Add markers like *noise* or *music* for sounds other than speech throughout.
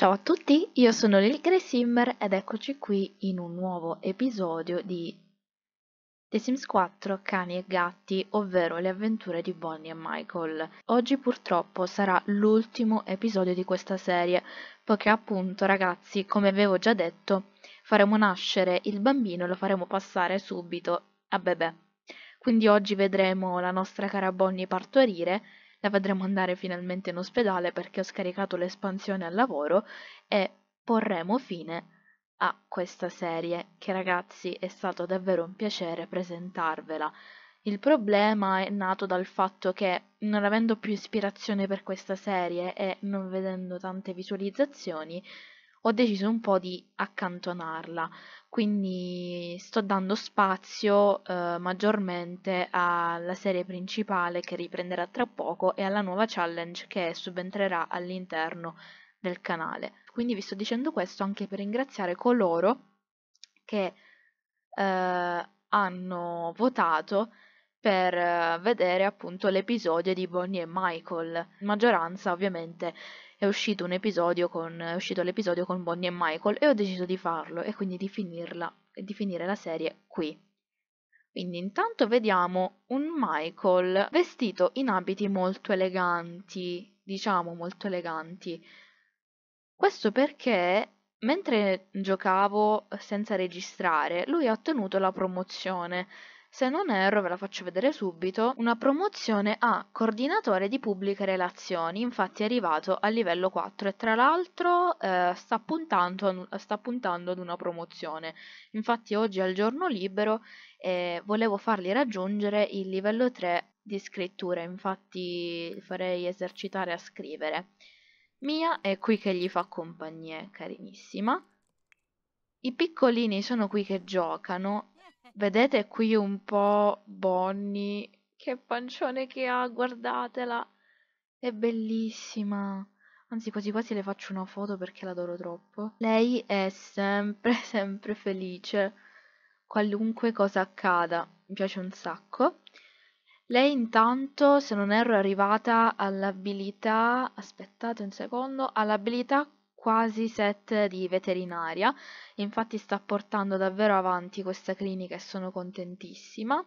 Ciao a tutti, io sono Lil Grey Simmer ed eccoci qui in un nuovo episodio di The Sims 4 Cani e Gatti, ovvero le avventure di Bonnie e Michael. Oggi purtroppo sarà l'ultimo episodio di questa serie, poiché appunto ragazzi, come avevo già detto, faremo nascere il bambino e lo faremo passare subito a bebè. Quindi oggi vedremo la nostra cara Bonnie partorire la vedremo andare finalmente in ospedale perché ho scaricato l'espansione al lavoro e porremo fine a questa serie che ragazzi è stato davvero un piacere presentarvela. Il problema è nato dal fatto che non avendo più ispirazione per questa serie e non vedendo tante visualizzazioni ho deciso un po' di accantonarla, quindi sto dando spazio eh, maggiormente alla serie principale che riprenderà tra poco e alla nuova challenge che subentrerà all'interno del canale. Quindi vi sto dicendo questo anche per ringraziare coloro che eh, hanno votato per eh, vedere appunto l'episodio di Bonnie e Michael, maggioranza ovviamente è uscito, un episodio con, è uscito l'episodio con Bonnie e Michael e ho deciso di farlo e quindi di finirla, di finire la serie qui. Quindi intanto vediamo un Michael vestito in abiti molto eleganti, diciamo molto eleganti. Questo perché mentre giocavo senza registrare, lui ha ottenuto la promozione se non erro, ve la faccio vedere subito, una promozione a coordinatore di pubbliche relazioni, infatti è arrivato a livello 4 e tra l'altro eh, sta, puntando, sta puntando ad una promozione. Infatti oggi è il giorno libero eh, volevo fargli raggiungere il livello 3 di scrittura, infatti farei esercitare a scrivere. Mia è qui che gli fa compagnia, carinissima. I piccolini sono qui che giocano Vedete qui un po' Bonnie, che pancione che ha, guardatela, è bellissima. Anzi, quasi quasi le faccio una foto perché l'adoro troppo. Lei è sempre, *laughs* sempre felice, qualunque cosa accada, mi piace un sacco. Lei intanto, se non erro, è arrivata all'abilità, aspettate un secondo, all'abilità quasi set di veterinaria, infatti sta portando davvero avanti questa clinica e sono contentissima.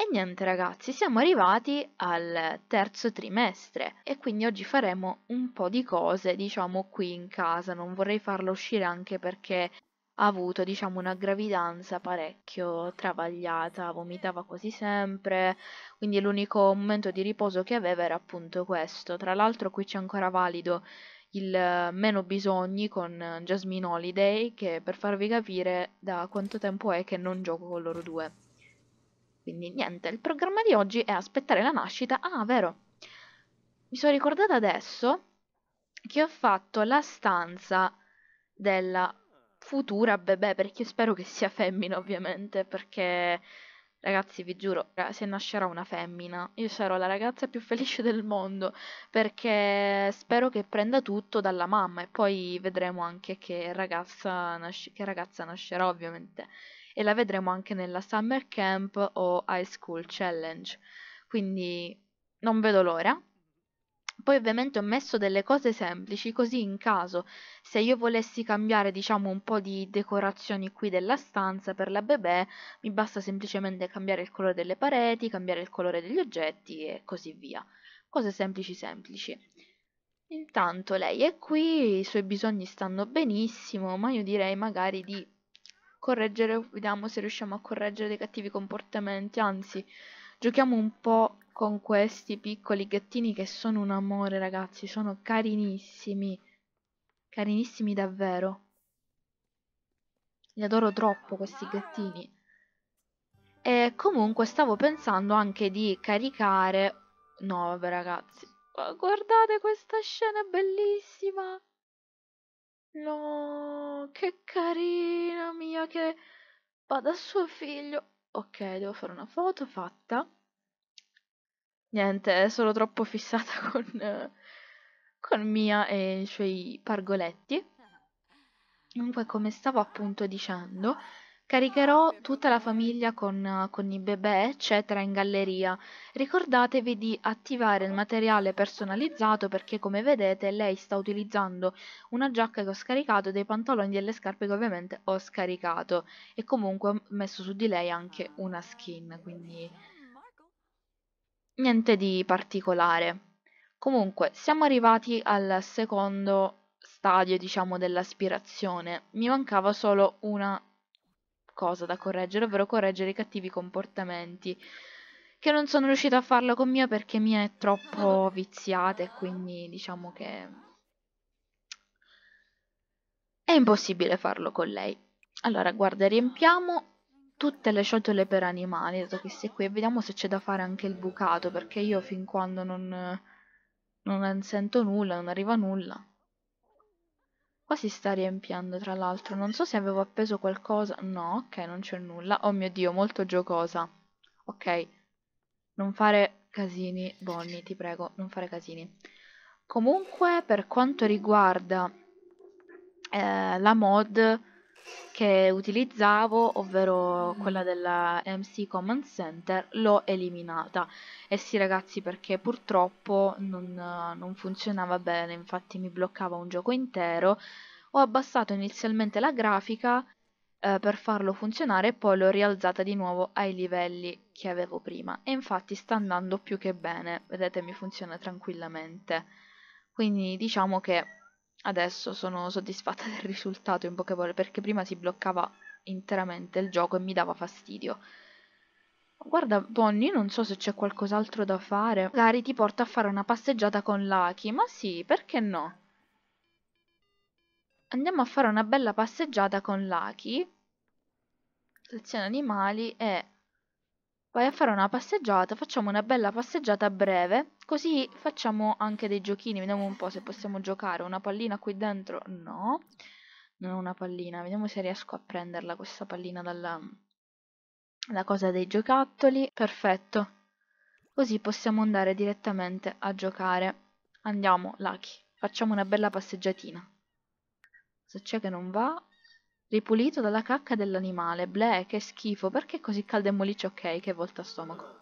E niente ragazzi, siamo arrivati al terzo trimestre e quindi oggi faremo un po' di cose, diciamo, qui in casa. Non vorrei farla uscire anche perché ha avuto, diciamo, una gravidanza parecchio travagliata, vomitava quasi sempre, quindi l'unico momento di riposo che aveva era appunto questo. Tra l'altro qui c'è ancora valido il Meno Bisogni con eh, Jasmine Holiday, che per farvi capire da quanto tempo è che non gioco con loro due. Quindi niente, il programma di oggi è aspettare la nascita. Ah, vero. Mi sono ricordata adesso che ho fatto la stanza della futura bebè, perché io spero che sia femmina ovviamente, perché Ragazzi, vi giuro, se nascerà una femmina, io sarò la ragazza più felice del mondo perché spero che prenda tutto dalla mamma e poi vedremo anche che ragazza, nasce, che ragazza nascerà, ovviamente. E la vedremo anche nella Summer Camp o High School Challenge. Quindi non vedo l'ora. Poi ovviamente ho messo delle cose semplici così in caso se io volessi cambiare diciamo un po' di decorazioni qui della stanza per la bebè mi basta semplicemente cambiare il colore delle pareti, cambiare il colore degli oggetti e così via. Cose semplici semplici. Intanto lei è qui, i suoi bisogni stanno benissimo, ma io direi magari di correggere, vediamo se riusciamo a correggere dei cattivi comportamenti, anzi giochiamo un po' con questi piccoli gattini che sono un amore, ragazzi. Sono carinissimi. Carinissimi davvero. Li adoro troppo questi gattini. E comunque stavo pensando anche di caricare... No, vabbè, ragazzi. guardate questa scena bellissima. No, che carina mia che... Vada da suo figlio. Ok, devo fare una foto fatta. Niente, sono troppo fissata *laughs* con, con Mia e i suoi pargoletti. Comunque, come stavo appunto dicendo, Caricherò tutta la famiglia con, con, i bebè, eccetera, in galleria. Ricordatevi di attivare il materiale personalizzato perché, come vedete, lei sta utilizzando una giacca che ho scaricato, dei pantaloni e delle scarpe che ovviamente ho scaricato. E comunque ho messo su di lei anche una skin, quindi niente di particolare. Comunque, siamo arrivati al secondo stadio, diciamo, dell'aspirazione. Mi mancava solo una cosa da correggere, ovvero correggere i cattivi comportamenti. Che non sono riuscita a farlo con Mia perché Mia è troppo viziata e quindi diciamo che... È impossibile farlo con lei. Allora, guarda, riempiamo tutte le ciotole per animali, dato che si è qui, e vediamo se c'è da fare anche il bucato, perché io fin quando non, non sento nulla, non arriva nulla. Qua si sta riempiendo, tra l'altro, non so se avevo appeso qualcosa, no, ok, non c'è nulla, oh mio Dio, molto giocosa, ok, non fare casini, Bonnie, ti prego, non fare casini. Comunque, per quanto riguarda eh, la mod, che utilizzavo, ovvero quella della MC Command Center, l'ho eliminata. Eh sì ragazzi perché purtroppo non, non funzionava bene, infatti mi bloccava un gioco intero. Ho abbassato inizialmente la grafica eh, per farlo funzionare e poi l'ho rialzata di nuovo ai livelli che avevo prima. E infatti sta andando più che bene, vedete mi funziona tranquillamente. Quindi diciamo che Adesso sono soddisfatta *laughs* del risultato in poche parole perché prima si bloccava interamente il gioco e mi dava fastidio. Guarda, Bonnie, non so se c'è qualcos'altro da fare. Magari ti porto a fare una passeggiata con Lucky, ma sì, perché no? Andiamo a fare una bella passeggiata con Lucky. Seleziona animali e Vai a fare una passeggiata, facciamo una bella passeggiata breve, così facciamo anche dei giochini, vediamo un po' se possiamo giocare. Una pallina qui dentro? No, non ho una pallina, vediamo se riesco a prenderla questa pallina dalla la cosa dei giocattoli. Perfetto, così possiamo andare direttamente a giocare. Andiamo, Lucky, facciamo una bella passeggiatina. Se c'è che non va, ripulito dalla cacca dell'animale. Bleh, che schifo, perché è così caldo e molliccia? Ok, che volta stomaco.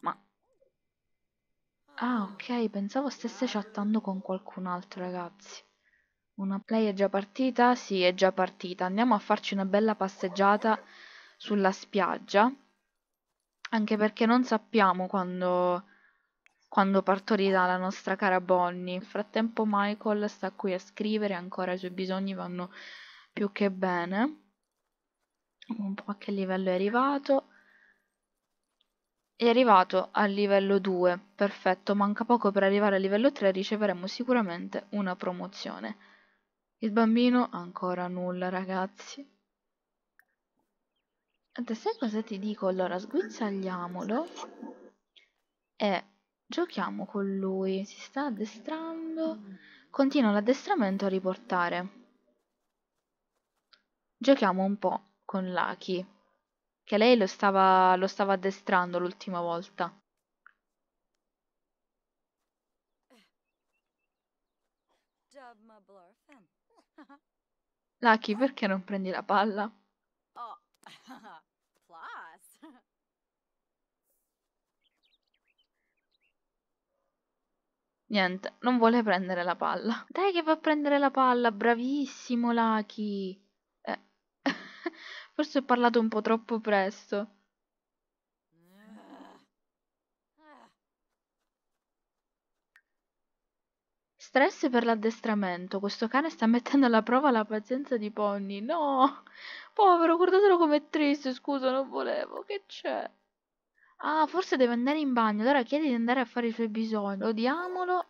Ma... Ah, ok, pensavo stesse chattando con qualcun altro, ragazzi. Una play è già partita? Sì, è già partita. Andiamo a farci una bella passeggiata sulla spiaggia. Anche perché non sappiamo quando quando partorirà la nostra cara Bonnie. Nel frattempo Michael sta qui a scrivere, ancora i suoi bisogni vanno più che bene un po' a che livello è arrivato è arrivato al livello 2 perfetto manca poco per arrivare al livello 3 riceveremo sicuramente una promozione il bambino ancora nulla ragazzi Adesso cosa ti dico? Allora, sguizzagliamolo e giochiamo con lui. Si sta addestrando. Continua l'addestramento a riportare giochiamo un po' con Lucky, che lei lo stava, lo stava addestrando l'ultima volta. Lucky, ah. perché non prendi la palla? Oh, *laughs* Niente, non vuole prendere la palla. Dai che va a prendere la palla, bravissimo Lucky! Forse ho parlato un po' troppo presto. Stress per l'addestramento. Questo cane sta mettendo alla prova la pazienza di Pony. No! Povero, guardatelo com'è triste. Scusa, non volevo. Che c'è? Ah, forse deve andare in bagno. Allora chiedi di andare a fare i suoi bisogni. Odiamolo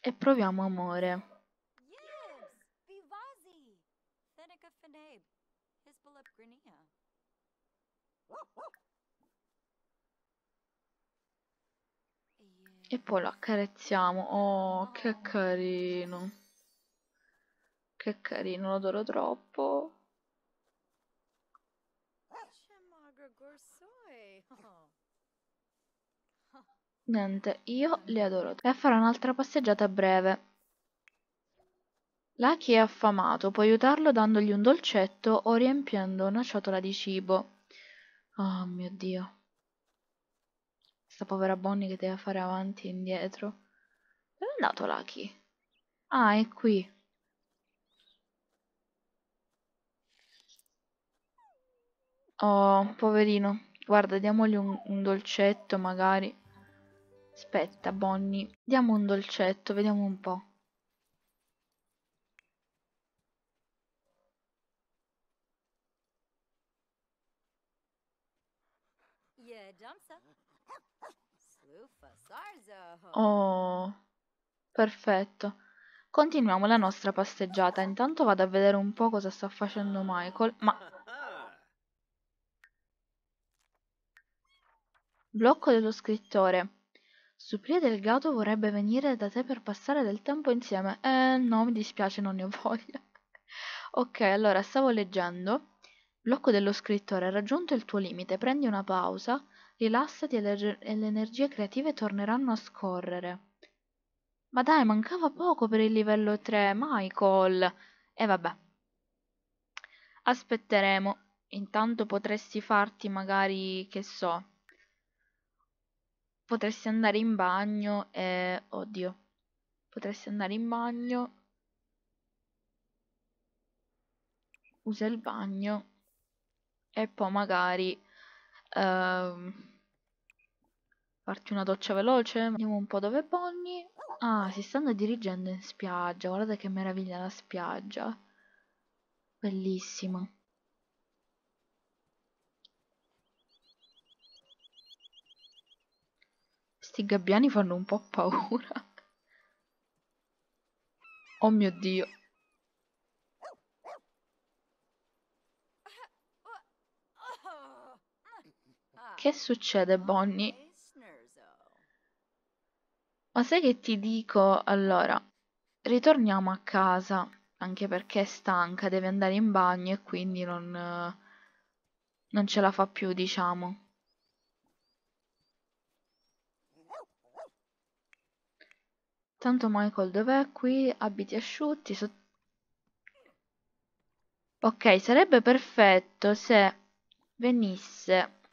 e proviamo amore. E poi lo accarezziamo. Oh, che carino. Che carino, lo adoro troppo. Niente, io li adoro. E a fare un'altra passeggiata breve. Lucky è affamato, puoi aiutarlo dandogli un dolcetto o riempiendo una ciotola di cibo. Oh mio Dio. Sta povera Bonnie che deve fare avanti e indietro. Dove è andato Lucky? Ah, è qui. Oh, poverino. Guarda, diamogli un, un dolcetto magari. Aspetta, Bonnie. Diamo un dolcetto, vediamo un po'. Oh. oh, perfetto. Continuiamo la nostra passeggiata. Intanto vado a vedere un po' cosa sta facendo Michael. Ma... Blocco dello scrittore. Supria Delgato vorrebbe venire da te per passare del tempo insieme. Eh, no, mi dispiace, non ne ho voglia. *laughs* ok, allora, stavo leggendo. Blocco dello scrittore, raggiunto il tuo limite, prendi una pausa rilassati e le, energie creative torneranno a scorrere. Ma dai, mancava poco per il livello 3, Michael. E vabbè. Aspetteremo. Intanto potresti farti magari, che so, potresti andare in bagno e... Oddio. Potresti andare in bagno. Usa il bagno. E poi magari Ehm, farti una doccia veloce. Andiamo un po' dove Bonnie. Ah, si stanno dirigendo in spiaggia. Guardate che meraviglia la spiaggia. Bellissima. Questi gabbiani fanno un po' paura. *laughs* Oh mio Dio. Che succede, Bonnie? Ma sai che ti dico? Allora, ritorniamo a casa, anche perché è stanca, deve andare in bagno e quindi non, non ce la fa più, diciamo. Tanto Michael dov'è qui? Abiti asciutti. So... Ok, sarebbe perfetto se venisse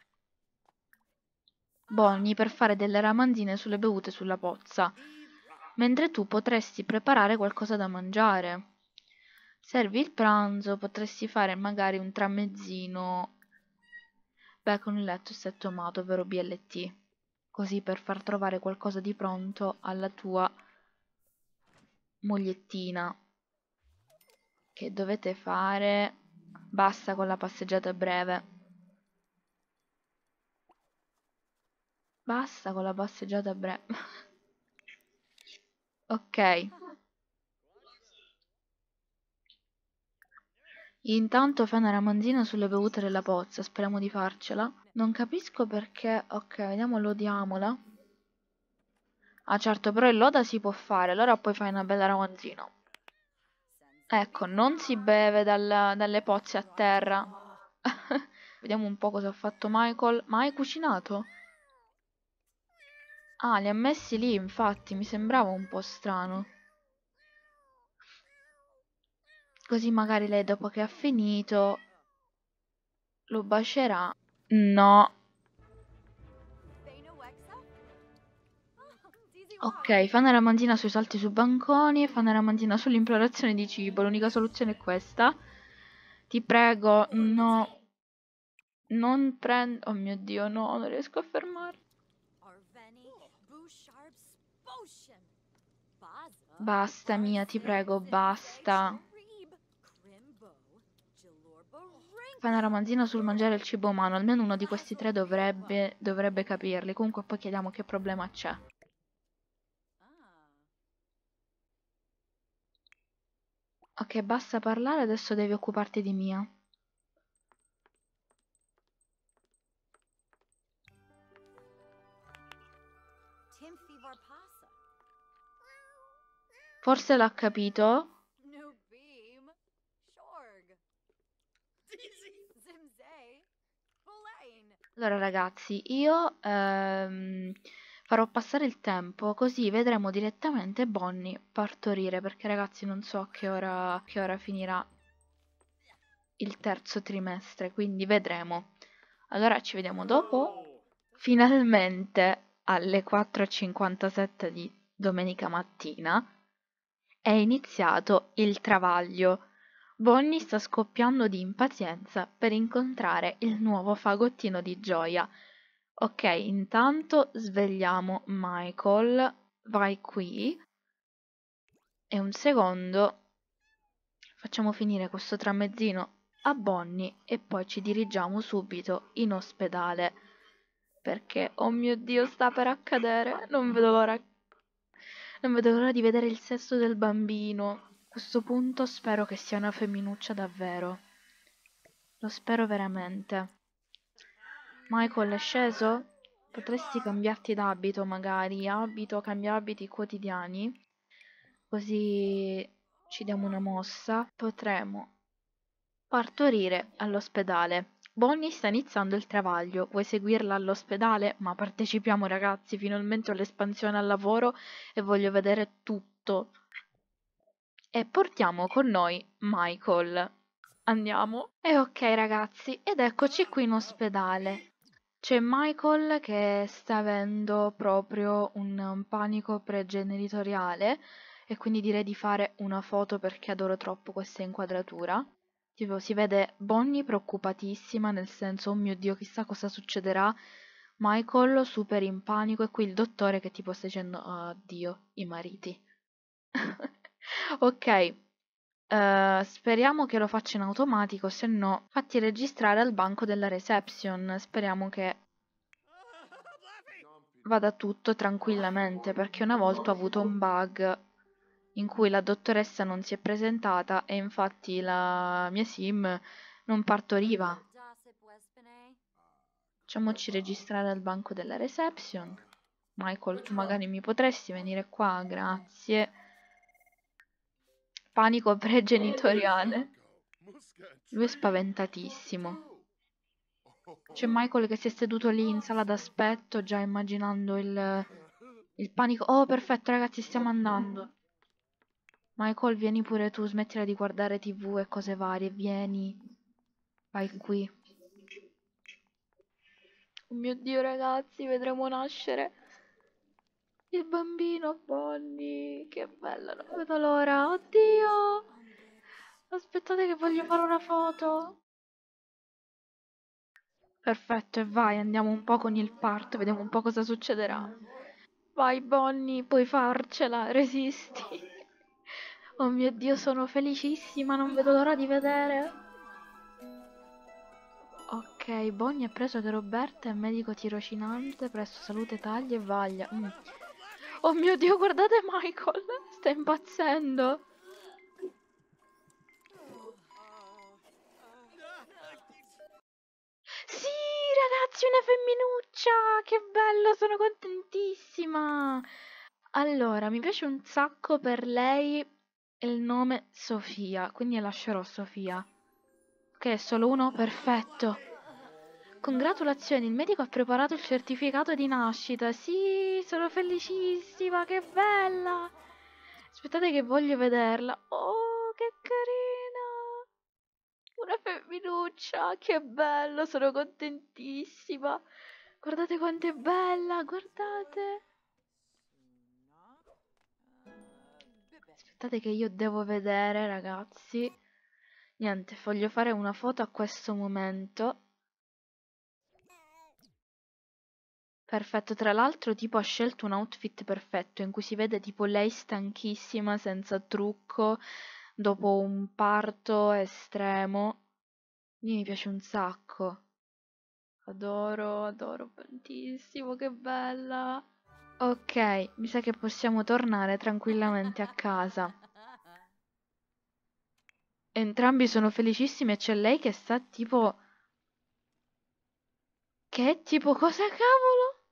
Bonnie per fare delle ramanzine sulle bevute sulla pozza, mentre tu potresti preparare qualcosa da mangiare. Servi il pranzo, potresti fare magari un tramezzino Beh, bacon lettuce e tomato, ovvero BLT, così per far trovare qualcosa di pronto alla tua mogliettina che dovete fare basta con la passeggiata breve Basta con la passeggiata a breve. *laughs* ok. Intanto fa una ramanzina sulle bevute della pozza, speriamo di farcela. Non capisco perché... Ok, vediamo l'odiamola. Ah certo, però il loda si può fare, allora poi fai una bella ramanzina. Ecco, non si beve dal, dalle pozze a terra. *laughs* vediamo un po' cosa ha fatto Michael. Ma hai cucinato? Ah, li ha messi lì, infatti, mi sembrava un po' strano. Così magari lei dopo che ha finito lo bacerà. No. Ok, fa una ramanzina sui salti su banconi e fa una ramanzina sull'implorazione di cibo. L'unica soluzione è questa. Ti prego, no. Non prendo... Oh mio Dio, no, non riesco a fermarti. Basta, Mia, ti prego, basta. Fai una romanzina sul mangiare il cibo umano. Almeno uno di questi tre dovrebbe, dovrebbe capirli. Comunque poi chiediamo che problema c'è. Ok, basta parlare, adesso devi occuparti di Mia. Forse l'ha capito. Allora ragazzi, io ehm, farò passare il tempo così vedremo direttamente Bonnie partorire perché ragazzi non so a che ora, che ora finirà il terzo trimestre, quindi vedremo. Allora ci vediamo dopo. Finalmente alle 4.57 di domenica mattina è iniziato il travaglio. Bonnie sta scoppiando di impazienza per incontrare il nuovo fagottino di gioia. Ok, intanto svegliamo Michael. Vai qui. E un secondo. Facciamo finire questo tramezzino a Bonnie e poi ci dirigiamo subito in ospedale. Perché, oh mio Dio, sta per accadere. Non vedo l'ora non vedo l'ora di vedere il sesso del bambino. A questo punto spero che sia una femminuccia davvero. Lo spero veramente. Michael è sceso? Potresti cambiarti d'abito magari, abito, cambia abiti quotidiani, così ci diamo una mossa. Potremo partorire all'ospedale. Bonnie sta iniziando il travaglio, vuoi seguirla all'ospedale? Ma partecipiamo ragazzi, finalmente ho l'espansione al lavoro e voglio vedere tutto. E portiamo con noi Michael. Andiamo. E ok ragazzi, ed eccoci qui in ospedale. C'è Michael che sta avendo proprio un, un panico pregenitoriale e quindi direi di fare una foto perché adoro troppo questa inquadratura. Tipo, si vede Bonnie preoccupatissima, nel senso, oh mio Dio, chissà cosa succederà. Michael super in panico e qui il dottore che tipo sta dicendo, oh, ah, addio, i mariti. *laughs* ok, Uh, speriamo che lo faccia in automatico, se no fatti registrare al banco della reception. Speriamo che vada tutto tranquillamente, perché una volta ho avuto un bug in cui la dottoressa non si è presentata e infatti la mia sim non partoriva. Facciamoci registrare al banco della reception. Michael, tu magari mi potresti venire qua, grazie. Panico pregenitoriale. Lui è spaventatissimo. C'è Michael che si è seduto lì in sala d'aspetto, già immaginando il, il panico. Oh, perfetto, ragazzi, stiamo andando. Michael, vieni pure tu, smettila di guardare tv e cose varie, vieni. Vai qui. Oh mio Dio, ragazzi, vedremo nascere il bambino Bonnie. Che bello, non vedo l'ora. Oddio! Aspettate che voglio fare una foto. Perfetto, e vai, andiamo un po' con il parto, vediamo un po' cosa succederà. Vai Bonnie, puoi farcela, resisti. Oh mio Dio, sono felicissima, non vedo l'ora di vedere. Ok, Bonnie è preso che Roberta è medico tirocinante presso Salute Taglia e Vaglia. Mm. Oh mio Dio, guardate Michael, sta impazzendo. Sì, ragazzi, una femminuccia, che bello, sono contentissima. Allora, mi piace un sacco per lei il nome Sofia, quindi lascerò Sofia. Ok, solo uno? Perfetto. Congratulazioni, il medico ha preparato il certificato di nascita. Sì, sono felicissima, che bella. Aspettate che voglio vederla. Oh, che carina. Una femminuccia, che bello, sono contentissima. Guardate quanto è bella, guardate. aspettate che io devo vedere ragazzi niente voglio fare una foto a questo momento Perfetto, tra l'altro tipo ha scelto un outfit perfetto in cui si vede tipo lei stanchissima, senza trucco, dopo un parto estremo. mi piace un sacco. Adoro, adoro tantissimo, che bella. Ok, mi sa che possiamo tornare tranquillamente a casa. Entrambi sono felicissimi e c'è lei che sta tipo... Che è tipo cosa cavolo?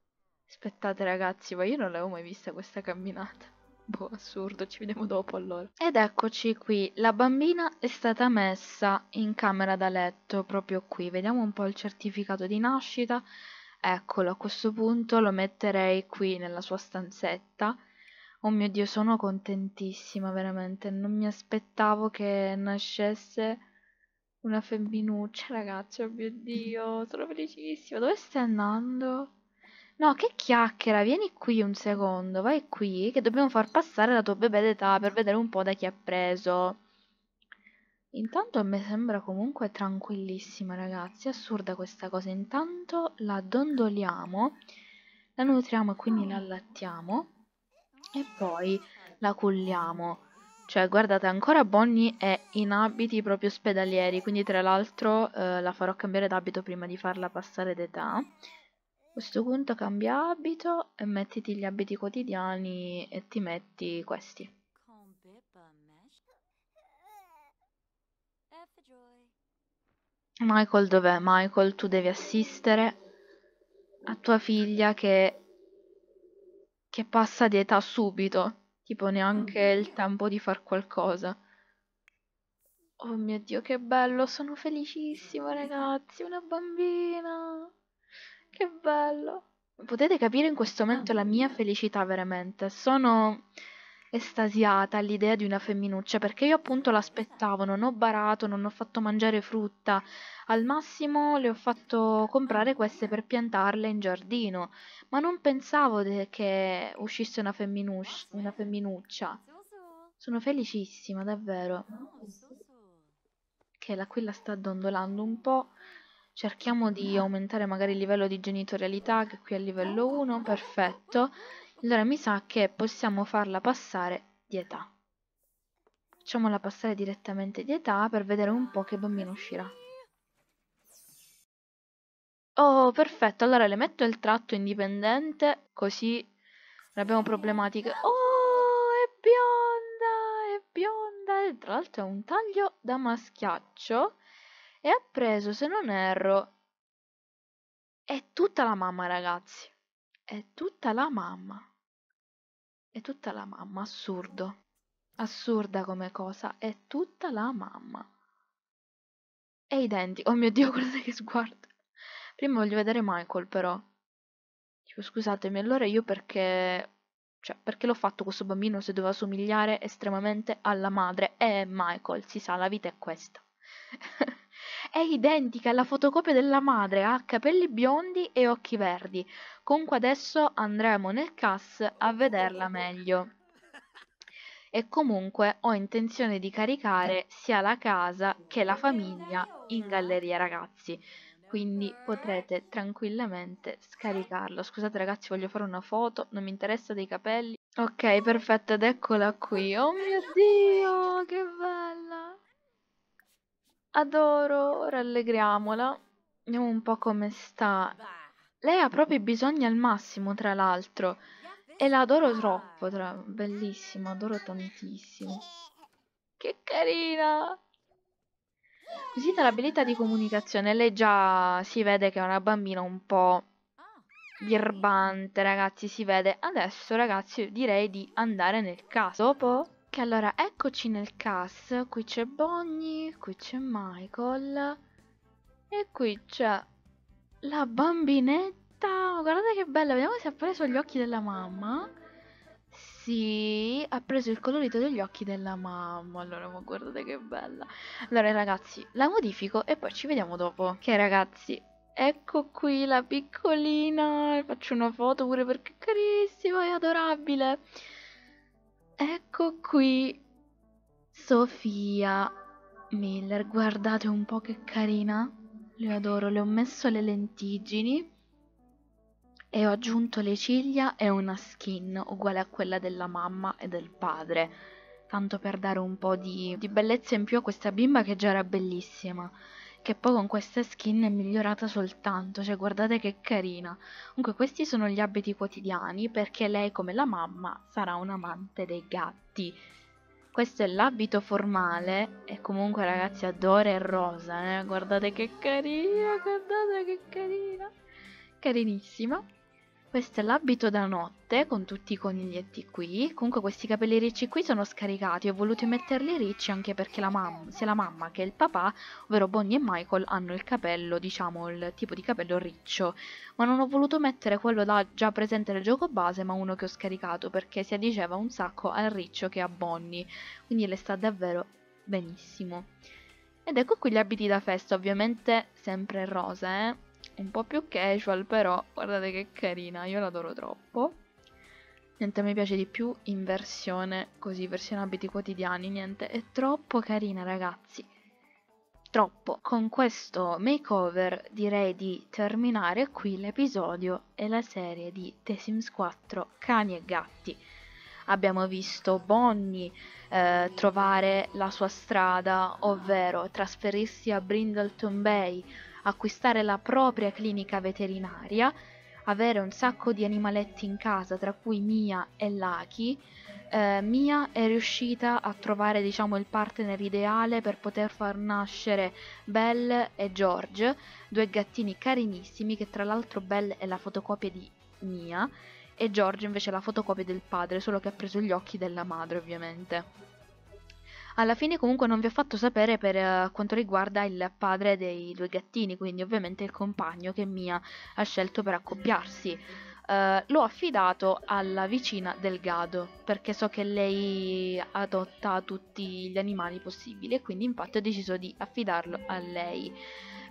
Aspettate ragazzi, ma io non l'avevo mai vista questa camminata. Boh, assurdo, ci vediamo dopo allora. Ed eccoci qui, la bambina è stata messa in camera da letto, proprio qui. Vediamo un po' il certificato di nascita. Eccolo, a questo punto lo metterei qui nella sua stanzetta. Oh mio Dio, sono contentissima, veramente. Non mi aspettavo che nascesse una femminuccia, ragazzi. Oh mio Dio, sono felicissima. Dove stai andando? No, che chiacchiera, vieni qui un secondo, vai qui, che dobbiamo far passare la tua bebè d'età per vedere un po' da chi ha preso. Intanto a me sembra comunque tranquillissima, ragazzi. È assurda questa cosa. Intanto la dondoliamo, la nutriamo e quindi la allattiamo e poi la culliamo. Cioè, guardate, ancora Bonnie è in abiti proprio ospedalieri, quindi tra l'altro eh, la farò cambiare d'abito prima di farla passare d'età. A questo punto cambia abito e mettiti gli abiti quotidiani e ti metti questi. Michael dov'è? Michael, tu devi assistere a tua figlia che, che passa di età subito, tipo neanche mm. il tempo di far qualcosa. Oh mio Dio, che bello, sono felicissima ragazzi, una bambina. Che bello. Potete capire in questo momento ah. la mia felicità veramente. Sono estasiata all'idea di una femminuccia perché io appunto l'aspettavo, non ho barato, non ho fatto mangiare frutta, al massimo le ho fatto comprare queste per piantarle in giardino, ma non pensavo che uscisse una, una femminuccia. Sono felicissima, davvero. Che la qui la sta dondolando un po'. Cerchiamo di aumentare magari il livello di genitorialità che qui è a livello 1, perfetto. Allora mi sa che possiamo farla passare di età. Facciamola passare direttamente di età per vedere un po' che bambino uscirà. Oh, perfetto. Allora le metto il tratto indipendente, così non abbiamo problematiche. Oh, è bionda, è bionda. E tra l'altro è un taglio da maschiaccio. E ha preso, se non erro, è tutta la mamma, ragazzi. È tutta la mamma è tutta la mamma, assurdo. Assurda come cosa, è tutta la mamma. E i denti, oh mio Dio, guarda che sguardo. Prima voglio vedere Michael però. Dico, scusatemi, allora io perché... Cioè, perché l'ho fatto questo bambino se doveva somigliare estremamente alla madre? E eh, Michael, si sa, la vita è questa. È identica alla fotocopia della madre, ha capelli biondi e occhi verdi. Comunque adesso andremo nel CAS a vederla meglio. E comunque ho intenzione di caricare sia la casa che la famiglia in galleria ragazzi quindi potrete tranquillamente scaricarlo. Scusate ragazzi, voglio fare una foto, non mi interessa dei capelli. Ok, perfetto, ed eccola qui. Oh mio Dio, che bella! Adoro, rallegriamola. Vediamo un po' come sta. Lei ha proprio bisogno al massimo, tra l'altro. E la adoro troppo, tra... bellissima, adoro tantissimo. Che carina! Acquisita l'abilità di comunicazione, lei già si vede che è una bambina un po' birbante, ragazzi, si vede. Adesso, ragazzi, direi di andare nel caso. Dopo... Che allora eccoci nel cast. qui c'è Bonnie, qui c'è Michael e qui c'è la bambinetta, oh, guardate che bella, vediamo se ha preso gli occhi della mamma. Sì, ha preso il colorito degli occhi della mamma, allora ma guardate che bella. Allora ragazzi, la modifico e poi ci vediamo dopo. Ok, ragazzi, ecco qui la piccolina, faccio una foto pure perché è carissima e adorabile. Ecco qui Sofia Miller, guardate un po' che carina, le adoro, le ho messo le lentiggini e ho aggiunto le ciglia e una skin uguale a quella della mamma e del padre, tanto per dare un po' di, di bellezza in più a questa bimba che già era bellissima che poi con questa skin è migliorata soltanto, cioè guardate che carina. Comunque questi sono gli abiti quotidiani perché lei come la mamma sarà un amante dei gatti. Questo è l'abito formale e comunque ragazzi adoro il rosa, eh? guardate che carina, guardate che carina, carinissima. Questo è l'abito da notte con tutti i coniglietti qui. Comunque questi capelli ricci qui sono scaricati. Ho voluto metterli ricci anche perché la mam sia la mamma che il papà, ovvero Bonnie e Michael, hanno il capello, diciamo, il tipo di capello riccio. Ma non ho voluto mettere quello là già presente nel gioco base, ma uno che ho scaricato perché si addiceva un sacco al riccio che a Bonnie. Quindi le sta davvero benissimo. Ed ecco qui gli abiti da festa, ovviamente sempre rose, eh un po' più casual, però guardate che carina, io l'adoro troppo. Niente, mi piace di più in versione così, versione abiti quotidiani, niente, è troppo carina ragazzi. Troppo. Con questo makeover direi di terminare qui l'episodio e la serie di The Sims 4 Cani e Gatti. Abbiamo visto Bonnie eh, trovare la sua strada, ovvero trasferirsi a Brindleton Bay, acquistare la propria clinica veterinaria, avere un sacco di animaletti in casa, tra cui Mia e Lucky, eh, Mia è riuscita a trovare diciamo, il partner ideale per poter far nascere Belle e George, due gattini carinissimi che tra l'altro Belle è la fotocopia di Mia e George invece è la fotocopia del padre, solo che ha preso gli occhi della madre ovviamente. Alla fine comunque non vi ho fatto sapere per eh, quanto riguarda il padre dei due gattini, quindi ovviamente il compagno che Mia ha scelto per accoppiarsi. Uh, eh, l'ho affidato alla vicina del gado perché so che lei adotta tutti gli animali possibili e quindi infatti ho deciso di affidarlo a lei.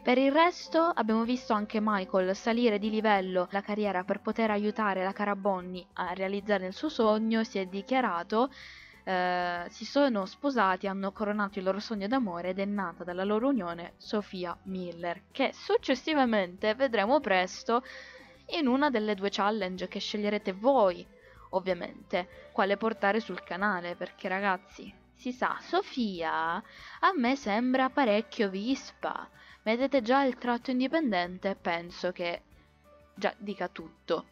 Per il resto abbiamo visto anche Michael salire di livello la carriera per poter aiutare la cara Bonnie a realizzare il suo sogno, si è dichiarato eh, si sono sposati, hanno coronato il loro sogno d'amore ed è nata dalla loro unione Sofia Miller, che successivamente vedremo presto in una delle due challenge che sceglierete voi, ovviamente, quale portare sul canale, perché ragazzi, si sa, Sofia a me sembra parecchio vispa. Vedete già il tratto indipendente, penso che già dica tutto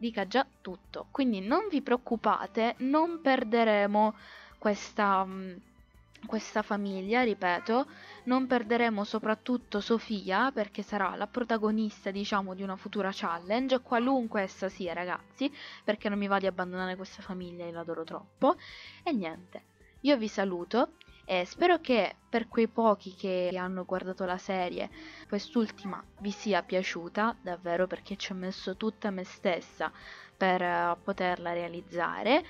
dica già tutto. Quindi non vi preoccupate, non perderemo questa, mm, questa famiglia, ripeto, non perderemo soprattutto Sofia perché sarà la protagonista, diciamo, di una futura challenge, qualunque essa sia, ragazzi, perché non mi va di abbandonare questa famiglia, io l'adoro troppo. E niente, io vi saluto e spero che per quei pochi che hanno guardato la serie quest'ultima vi sia piaciuta davvero perché ci ho messo tutta me stessa per eh, poterla realizzare.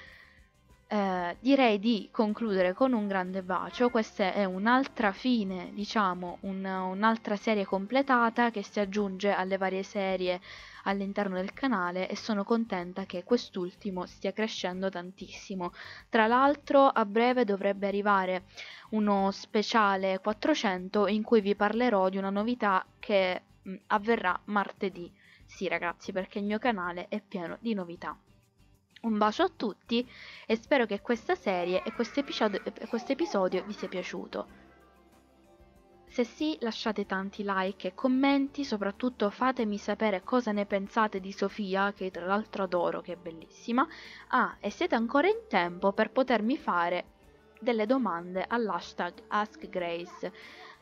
Eh, direi di concludere con un grande bacio, questa è un'altra fine, diciamo, un, un'altra serie completata che si aggiunge alle varie serie all'interno del canale e sono contenta che quest'ultimo stia crescendo tantissimo. Tra l'altro a breve dovrebbe arrivare uno speciale 400 in cui vi parlerò di una novità che mh, mm, avverrà martedì. Sì ragazzi, perché il mio canale è pieno di novità. Un bacio a tutti e spero che questa serie e questo episodio, episodio vi sia piaciuto. Se sì, lasciate tanti like e commenti, soprattutto fatemi sapere cosa ne pensate di Sofia, che tra l'altro adoro, che è bellissima. Ah, e siete ancora in tempo per potermi fare delle domande all'hashtag AskGrace,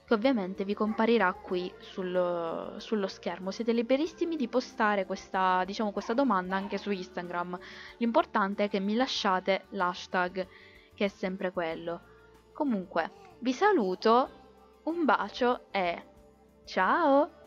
che ovviamente vi comparirà qui sul, sullo schermo. Siete liberissimi di postare questa, diciamo, questa domanda anche su Instagram. L'importante è che mi lasciate l'hashtag, che è sempre quello. Comunque, vi saluto un bacio e ciao!